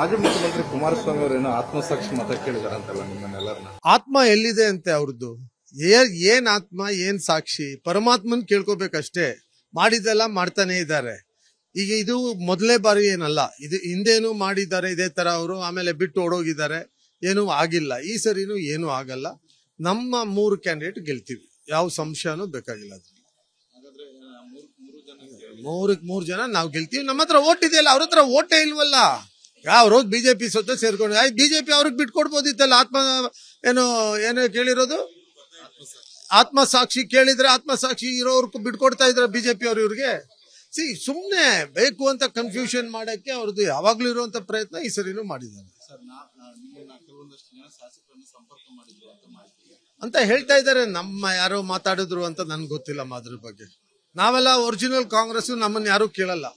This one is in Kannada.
ಮಾಜಿ ಮುಖ್ಯಮಂತ್ರಿ ಕುಮಾರಸ್ವಾಮಿ ಆತ್ಮ ಆತ್ಮಸಾಕ್ಷಿ ಮತ ಕೇಳಿದಾರಂತಲ್ಲ ನಿಮ್ಮನ್ನೆಲ್ಲರನ್ನ ಆತ್ಮ ಎಲ್ಲಿದೆ ಅಂತೆ ಅವ್ರದ್ದು ಏನ್ ಆತ್ಮ ಏನ್ ಸಾಕ್ಷಿ ಪರಮಾತ್ಮನ್ ಕೇಳ್ಕೊಬೇಕಷ್ಟೇ ಮಾಡಿದೆಲ್ಲ ಮಾಡ್ತಾನೆ ಇದ್ದಾರೆ ಈಗ ಇದು ಮೊದಲೇ ಬಾರಿ ಏನಲ್ಲ ಇದು ಹಿಂದೇನು ಮಾಡಿದ್ದಾರೆ ಇದೇ ತರ ಅವರು ಆಮೇಲೆ ಬಿಟ್ಟು ಓಡೋಗಿದ್ದಾರೆ ಏನು ಆಗಿಲ್ಲ ಈ ಸರಿನೂ ಏನು ಆಗಲ್ಲ ನಮ್ಮ ಮೂರು ಕ್ಯಾಂಡಿಡೇಟ್ ಗೆಲ್ತೀವಿ ಯಾವ ಸಂಶಯನೂ ಬೇಕಾಗಿಲ್ಲ ಅದ್ರಲ್ಲಿ ಮೂರಕ್ ಮೂರು ಜನ ನಾವು ಗೆಲ್ತೀವಿ ನಮ್ಮ ಹತ್ರ ಓಟ್ ಇದೆಯಲ್ಲ ಅವ್ರ ಹತ್ರ ಓಟೇ ಇಲ್ವಲ್ಲ ಬಿ ಜೆ ಬಿಜೆಪಿ ಸೊತ್ತ ಸೇರ್ಕೊಂಡು ಆಯ್ತು ಬಿಜೆಪಿ ಅವ್ರಿಗೆ ಬಿಟ್ಕೊಡ್ಬೋದಿತ್ತಲ್ಲ ಆತ್ಮ ಏನು ಏನು ಕೇಳಿರೋದು ಆತ್ಮಸಾಕ್ಷಿ ಕೇಳಿದ್ರೆ ಆತ್ಮಸಾಕ್ಷಿ ಇರೋರ್ಗೂ ಬಿಟ್ಕೊಡ್ತಾ ಇದ್ರ ಬಿಜೆಪಿ ಅವ್ರು ಇವ್ರಿಗೆ ಸಿ ಸುಮ್ಮನೆ ಬೇಕು ಅಂತ ಕನ್ಫ್ಯೂಷನ್ ಮಾಡಕ್ಕೆ ಅವ್ರದ್ದು ಯಾವಾಗ್ಲೂ ಇರುವಂತ ಪ್ರಯತ್ನ ಈ ಸರಿನೂ ಮಾಡಿದ್ದಾರೆ ಅಂತ ಹೇಳ್ತಾ ಇದ್ದಾರೆ ನಮ್ಮ ಯಾರೋ ಮಾತಾಡಿದ್ರು ಅಂತ ನನ್ಗೆ ಗೊತ್ತಿಲ್ಲ ಅದ್ರ ಬಗ್ಗೆ ನಾವೆಲ್ಲ ಒರಿಜಿನಲ್ ಕಾಂಗ್ರೆಸ್ ನಮ್ಮನ್ನ ಯಾರು ಕೇಳಲ್ಲ